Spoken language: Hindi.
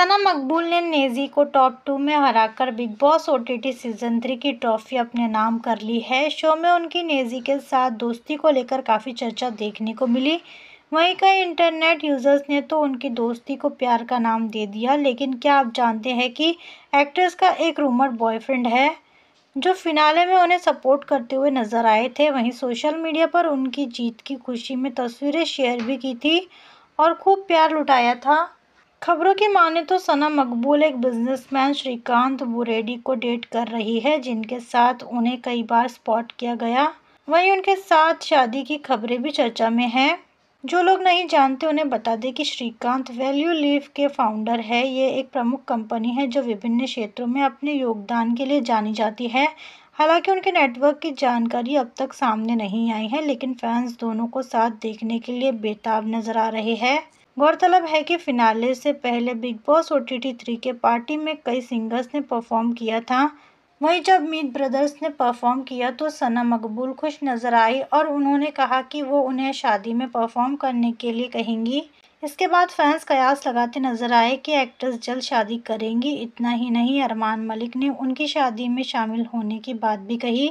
सना मकबूल ने नेजी को टॉप टू में हराकर Bigg Boss T season three की ट्रॉफी अपने नाम कर ली है शो में उनकी नेजी के साथ दोस्ती को लेकर काफ़ी चर्चा देखने को मिली वहीं कई इंटरनेट यूजर्स ने तो उनकी दोस्ती को प्यार का नाम दे दिया लेकिन क्या आप जानते हैं कि एक्ट्रेस का एक रूमर बॉयफ्रेंड है जो फिनाले में उन्हें सपोर्ट करते हुए नजर आए थे वहीं सोशल मीडिया पर उनकी जीत की खुशी में तस्वीरें शेयर भी की थी और खूब प्यार लुटाया था खबरों की माने तो सना मकबूल एक बिजनेसमैन श्रीकांत बुरेडी को डेट कर रही है जिनके साथ उन्हें कई बार स्पॉट किया गया वहीं उनके साथ शादी की खबरें भी चर्चा में हैं जो लोग नहीं जानते उन्हें बता दें कि श्रीकांत वैल्यू लीफ के फाउंडर है ये एक प्रमुख कंपनी है जो विभिन्न क्षेत्रों में अपने योगदान के लिए जानी जाती है हालांकि उनके नेटवर्क की जानकारी अब तक सामने नहीं आई है लेकिन फैंस दोनों को साथ देखने के लिए बेताब नजर आ रहे हैं गौरतलब है कि फिनाले से पहले Bigg Boss O T T three के पार्टी में कई सिंगर्स ने परफॉर्म किया था वहीं जब मीत ब्रदर्स ने परफॉर्म किया तो सना मकबूल खुश नज़र आई और उन्होंने कहा कि वो उन्हें शादी में परफॉर्म करने के लिए कहेंगी इसके बाद फैंस कयास लगाते नजर आए कि एक्ट्रेस जल्द शादी करेंगी इतना ही नहीं अरमान मलिक ने उनकी शादी में शामिल होने की बात भी कही